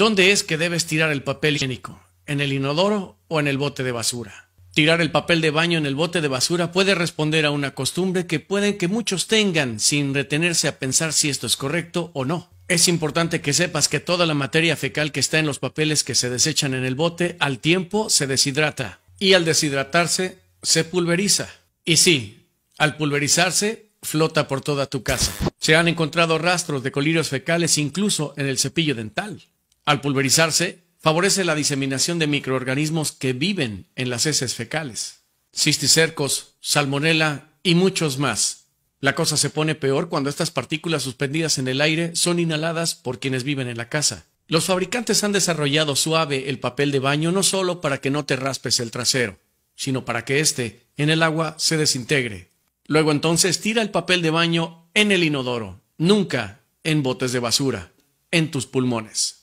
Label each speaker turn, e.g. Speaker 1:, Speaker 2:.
Speaker 1: ¿Dónde es que debes tirar el papel higiénico? ¿En el inodoro o en el bote de basura? Tirar el papel de baño en el bote de basura puede responder a una costumbre que pueden que muchos tengan sin retenerse a pensar si esto es correcto o no. Es importante que sepas que toda la materia fecal que está en los papeles que se desechan en el bote al tiempo se deshidrata y al deshidratarse se pulveriza. Y sí, al pulverizarse flota por toda tu casa. Se han encontrado rastros de colirios fecales incluso en el cepillo dental al pulverizarse, favorece la diseminación de microorganismos que viven en las heces fecales, cisticercos, salmonela y muchos más. La cosa se pone peor cuando estas partículas suspendidas en el aire son inhaladas por quienes viven en la casa. Los fabricantes han desarrollado suave el papel de baño no solo para que no te raspes el trasero, sino para que éste, en el agua, se desintegre. Luego entonces tira el papel de baño en el inodoro, nunca en botes de basura, en tus pulmones.